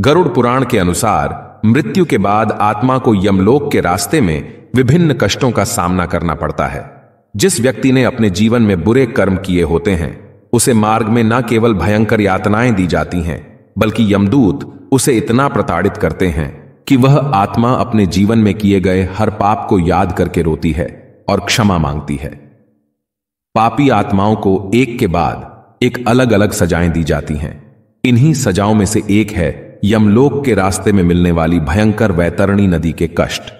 गरुड़ पुराण के अनुसार मृत्यु के बाद आत्मा को यमलोक के रास्ते में विभिन्न कष्टों का सामना करना पड़ता है जिस व्यक्ति ने अपने जीवन में बुरे कर्म किए होते हैं उसे मार्ग में न केवल भयंकर यातनाएं दी जाती हैं बल्कि यमदूत उसे इतना प्रताड़ित करते हैं कि वह आत्मा अपने जीवन में किए गए हर पाप को याद करके रोती है और क्षमा मांगती है पापी आत्माओं को एक के बाद एक अलग अलग सजाएं दी जाती हैं इन्हीं सजाओं में से एक है यमलोक के रास्ते में मिलने वाली भयंकर वैतरणी नदी के कष्ट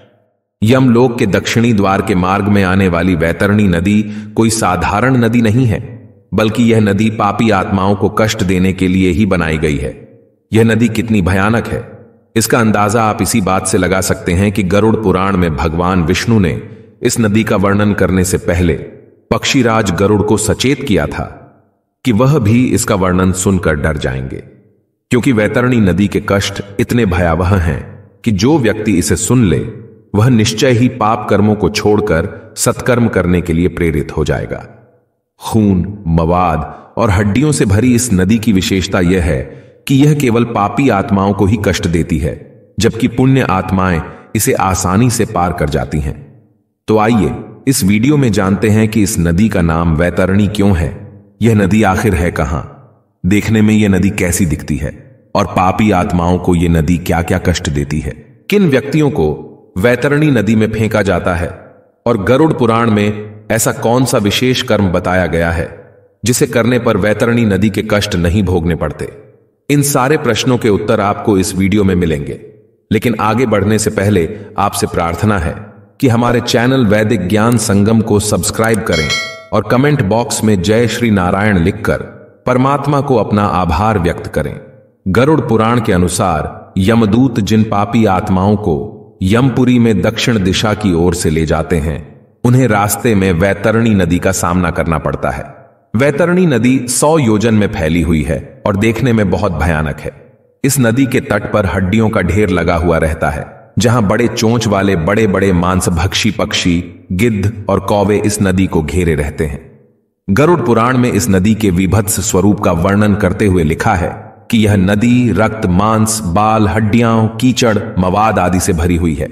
यमलोक के दक्षिणी द्वार के मार्ग में आने वाली वैतरणी नदी कोई साधारण नदी नहीं है बल्कि यह नदी पापी आत्माओं को कष्ट देने के लिए ही बनाई गई है यह नदी कितनी भयानक है इसका अंदाजा आप इसी बात से लगा सकते हैं कि गरुड़ पुराण में भगवान विष्णु ने इस नदी का वर्णन करने से पहले पक्षीराज गरुड़ को सचेत किया था कि वह भी इसका वर्णन सुनकर डर जाएंगे क्योंकि वैतरणी नदी के कष्ट इतने भयावह हैं कि जो व्यक्ति इसे सुन ले वह निश्चय ही पाप कर्मों को छोड़कर सत्कर्म करने के लिए प्रेरित हो जाएगा खून मवाद और हड्डियों से भरी इस नदी की विशेषता यह है कि यह केवल पापी आत्माओं को ही कष्ट देती है जबकि पुण्य आत्माएं इसे आसानी से पार कर जाती हैं तो आइए इस वीडियो में जानते हैं कि इस नदी का नाम वैतरणी क्यों है यह नदी आखिर है कहां देखने में यह नदी कैसी दिखती है और पापी आत्माओं को यह नदी क्या क्या कष्ट देती है किन व्यक्तियों को वैतरणी नदी में फेंका जाता है और गरुड़ पुराण में ऐसा कौन सा विशेष कर्म बताया गया है जिसे करने पर वैतरणी नदी के कष्ट नहीं भोगने पड़ते इन सारे प्रश्नों के उत्तर आपको इस वीडियो में मिलेंगे लेकिन आगे बढ़ने से पहले आपसे प्रार्थना है कि हमारे चैनल वैदिक ज्ञान संगम को सब्सक्राइब करें और कमेंट बॉक्स में जय श्री नारायण लिखकर परमात्मा को अपना आभार व्यक्त करें गरुड़ पुराण के अनुसार यमदूत जिन पापी आत्माओं को यमपुरी में दक्षिण दिशा की ओर से ले जाते हैं उन्हें रास्ते में वैतरणी नदी का सामना करना पड़ता है वैतरणी नदी सौ योजन में फैली हुई है और देखने में बहुत भयानक है इस नदी के तट पर हड्डियों का ढेर लगा हुआ रहता है जहां बड़े चोंच वाले बड़े बड़े मांसभक्षी पक्षी गिद्ध और कौवे इस नदी को घेरे रहते हैं गरुड़ पुराण में इस नदी के विभत्स स्वरूप का वर्णन करते हुए लिखा है कि यह नदी रक्त मांस बाल हड्डियां कीचड़ मवाद आदि से भरी हुई है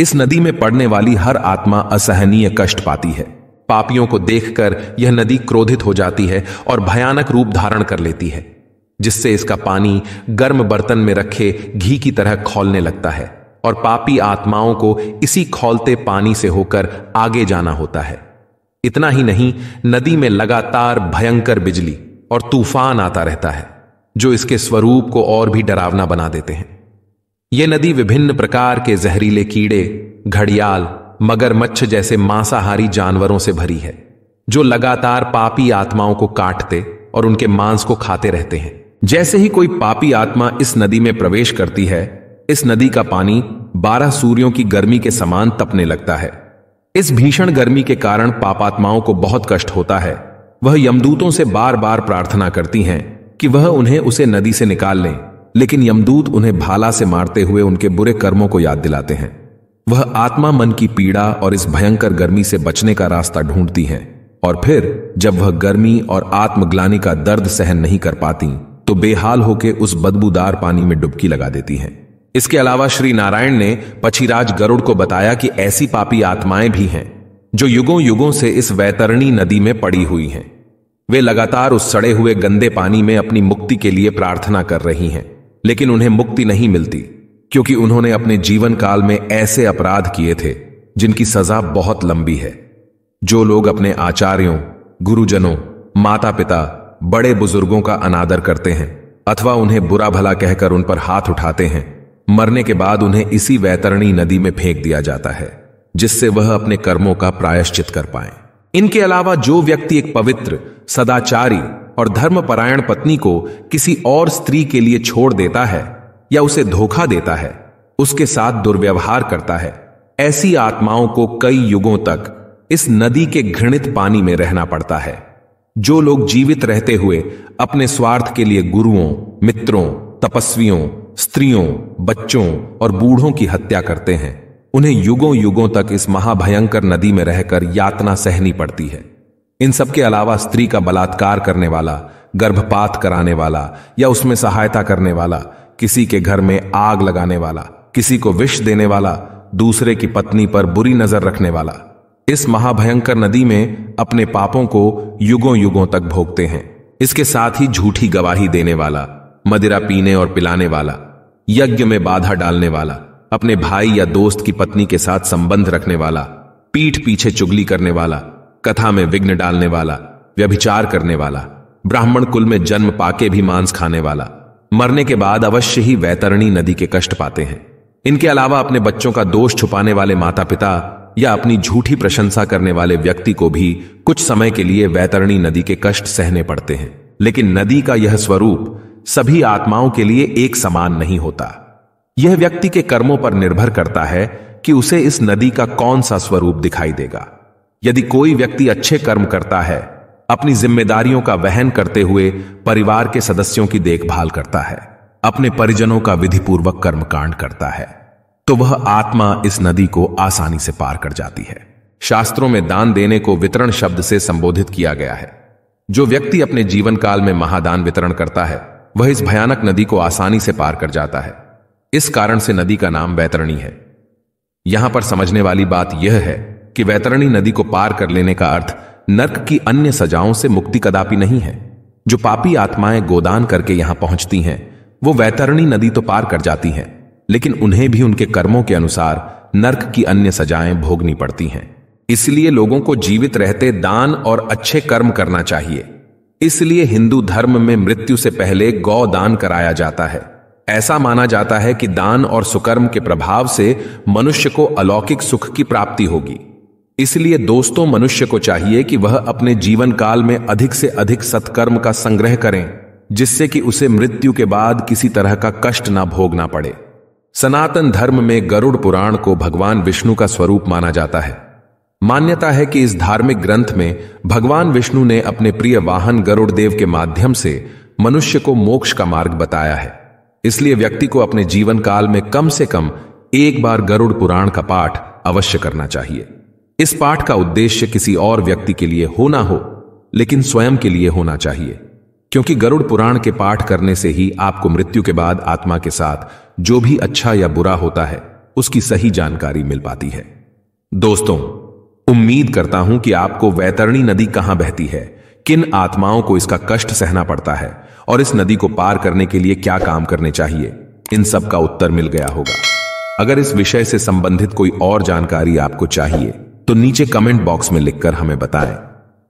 इस नदी में पड़ने वाली हर आत्मा असहनीय कष्ट पाती है पापियों को देखकर यह नदी क्रोधित हो जाती है और भयानक रूप धारण कर लेती है जिससे इसका पानी गर्म बर्तन में रखे घी की तरह खोलने लगता है और पापी आत्माओं को इसी खोलते पानी से होकर आगे जाना होता है इतना ही नहीं नदी में लगातार भयंकर बिजली और तूफान आता रहता है जो इसके स्वरूप को और भी डरावना बना देते हैं यह नदी विभिन्न प्रकार के जहरीले कीड़े घड़ियाल मगरमच्छ जैसे मांसाहारी जानवरों से भरी है जो लगातार पापी आत्माओं को काटते और उनके मांस को खाते रहते हैं जैसे ही कोई पापी आत्मा इस नदी में प्रवेश करती है इस नदी का पानी बारह सूर्यों की गर्मी के समान तपने लगता है इस भीषण गर्मी के कारण पापात्माओं को बहुत कष्ट होता है वह यमदूतों से बार बार प्रार्थना करती हैं कि वह उन्हें उसे नदी से निकाल लें लेकिन यमदूत उन्हें भाला से मारते हुए उनके बुरे कर्मों को याद दिलाते हैं वह आत्मा मन की पीड़ा और इस भयंकर गर्मी से बचने का रास्ता ढूंढती हैं और फिर जब वह गर्मी और आत्मग्लानी का दर्द सहन नहीं कर पाती तो बेहाल होकर उस बदबूदार पानी में डुबकी लगा देती हैं इसके अलावा श्री नारायण ने पछीराज गरुड़ को बताया कि ऐसी पापी आत्माएं भी हैं जो युगों युगों से इस वैतरणी नदी में पड़ी हुई हैं वे लगातार उस सड़े हुए गंदे पानी में अपनी मुक्ति के लिए प्रार्थना कर रही हैं लेकिन उन्हें मुक्ति नहीं मिलती क्योंकि उन्होंने अपने जीवन काल में ऐसे अपराध किए थे जिनकी सजा बहुत लंबी है जो लोग अपने आचार्यों गुरुजनों माता पिता बड़े बुजुर्गों का अनादर करते हैं अथवा उन्हें बुरा भला कहकर उन पर हाथ उठाते हैं मरने के बाद उन्हें इसी वैतरणी नदी में फेंक दिया जाता है जिससे वह अपने कर्मों का प्रायश्चित कर पाएं। इनके अलावा जो व्यक्ति एक पवित्र सदाचारी और धर्मपरायण पत्नी को किसी और स्त्री के लिए छोड़ देता है या उसे धोखा देता है उसके साथ दुर्व्यवहार करता है ऐसी आत्माओं को कई युगों तक इस नदी के घृणित पानी में रहना पड़ता है जो लोग जीवित रहते हुए अपने स्वार्थ के लिए गुरुओं मित्रों तपस्वियों स्त्रियों बच्चों और बूढ़ों की हत्या करते हैं उन्हें युगों युगों तक इस महाभयंकर नदी में रहकर यातना सहनी पड़ती है इन सबके अलावा स्त्री का बलात्कार करने वाला गर्भपात कराने वाला या उसमें सहायता करने वाला किसी के घर में आग लगाने वाला किसी को विष देने वाला दूसरे की पत्नी पर बुरी नजर रखने वाला इस महाभयंकर नदी में अपने पापों को युगों युगों तक भोगते हैं इसके साथ ही झूठी गवाही देने वाला मदिरा पीने और पिलाने वाला यज्ञ में बाधा डालने वाला अपने भाई या दोस्त की पत्नी के साथ संबंध रखने वाला पीठ पीछे चुगली करने वाला कथा में विघ्न डालने वाला व्यभिचार करने वाला ब्राह्मण कुल में जन्म पाके भी मांस खाने वाला मरने के बाद अवश्य ही वैतरणी नदी के कष्ट पाते हैं इनके अलावा अपने बच्चों का दोष छुपाने वाले माता पिता या अपनी झूठी प्रशंसा करने वाले व्यक्ति को भी कुछ समय के लिए वैतरणी नदी के कष्ट सहने पड़ते हैं लेकिन नदी का यह स्वरूप सभी आत्माओं के लिए एक समान नहीं होता यह व्यक्ति के कर्मों पर निर्भर करता है कि उसे इस नदी का कौन सा स्वरूप दिखाई देगा यदि कोई व्यक्ति अच्छे कर्म करता है अपनी जिम्मेदारियों का वहन करते हुए परिवार के सदस्यों की देखभाल करता है अपने परिजनों का विधिपूर्वक कर्मकांड करता है तो वह आत्मा इस नदी को आसानी से पार कर जाती है शास्त्रों में दान देने को वितरण शब्द से संबोधित किया गया है जो व्यक्ति अपने जीवन काल में महादान वितरण करता है वह इस भयानक नदी को आसानी से पार कर जाता है इस कारण से नदी का नाम वैतरणी है यहां पर समझने वाली बात यह है कि वैतरणी नदी को पार कर लेने का अर्थ नर्क की अन्य सजाओं से मुक्ति कदापि नहीं है जो पापी आत्माएं गोदान करके यहां पहुंचती हैं वो वैतरणी नदी तो पार कर जाती हैं लेकिन उन्हें भी उनके कर्मों के अनुसार नर्क की अन्य सजाएं भोगनी पड़ती हैं इसलिए लोगों को जीवित रहते दान और अच्छे कर्म करना चाहिए इसलिए हिंदू धर्म में मृत्यु से पहले गौ दान कराया जाता है ऐसा माना जाता है कि दान और सुकर्म के प्रभाव से मनुष्य को अलौकिक सुख की प्राप्ति होगी इसलिए दोस्तों मनुष्य को चाहिए कि वह अपने जीवन काल में अधिक से अधिक सत्कर्म का संग्रह करें जिससे कि उसे मृत्यु के बाद किसी तरह का कष्ट ना भोगना पड़े सनातन धर्म में गरुड़ पुराण को भगवान विष्णु का स्वरूप माना जाता है मान्यता है कि इस धार्मिक ग्रंथ में भगवान विष्णु ने अपने प्रिय वाहन गरुड़ देव के माध्यम से मनुष्य को मोक्ष का मार्ग बताया है इसलिए व्यक्ति को अपने जीवन काल में कम से कम एक बार गरुड़ पुराण का पाठ अवश्य करना चाहिए इस पाठ का उद्देश्य किसी और व्यक्ति के लिए होना हो लेकिन स्वयं के लिए होना चाहिए क्योंकि गरुड़ पुराण के पाठ करने से ही आपको मृत्यु के बाद आत्मा के साथ जो भी अच्छा या बुरा होता है उसकी सही जानकारी मिल पाती है दोस्तों उम्मीद करता हूं कि आपको वैतरणी नदी कहां बहती है किन आत्माओं को इसका कष्ट सहना पड़ता है और इस नदी को पार करने के लिए क्या काम करने चाहिए इन सब का उत्तर मिल गया होगा अगर इस विषय से संबंधित कोई और जानकारी आपको चाहिए तो नीचे कमेंट बॉक्स में लिखकर हमें बताएं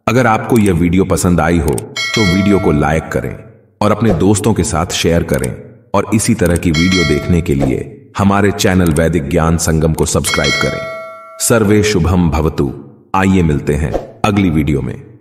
अगर आपको यह वीडियो पसंद आई हो तो वीडियो को लाइक करें और अपने दोस्तों के साथ शेयर करें और इसी तरह की वीडियो देखने के लिए हमारे चैनल वैदिक ज्ञान संगम को सब्सक्राइब करें सर्वे शुभम भवतु आइए मिलते हैं अगली वीडियो में